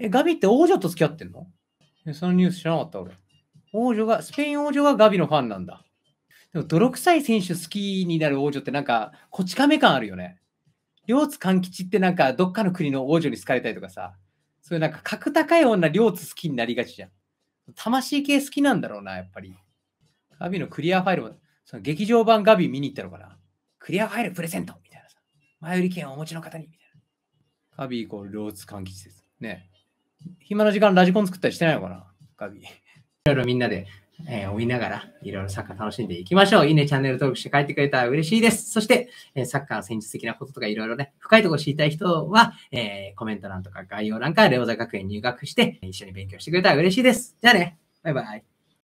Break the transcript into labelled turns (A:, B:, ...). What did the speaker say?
A: え、ガビって王女と付き合ってんのえ、そのニュース知らなかった俺。王女が、スペイン王女がガビのファンなんだ。でも泥臭い選手好きになる王女ってなんか、こち亀感あるよね。両津勘吉ってなんか、どっかの国の王女に好かれたりとかさ、そういうなんか格高い女両津好きになりがちじゃん。魂系好きなんだろうな、やっぱり。ガビのクリアファイルも、その劇場版ガビ見に行ったのかな。クリアファイルプレゼントみたいなさ。
B: 前売り券をお持ちの方にみたいな。
A: ガビイコール両津勘吉です。ね。
C: 暇な時間ラジコン作ったりしてないのかなガビ。いろいろみんなで、えー、追いながら、いろいろサッカー楽しんでいきましょう。いいね、チャンネル登録して帰ってくれたら嬉しいです。そして、えー、サッカーの戦術的なこととかいろいろね、深いところ知りたい人は、えー、コメント欄とか概要欄からレオザ学園入学して、一緒に勉強してくれたら嬉しいです。じゃあね、バイバイ。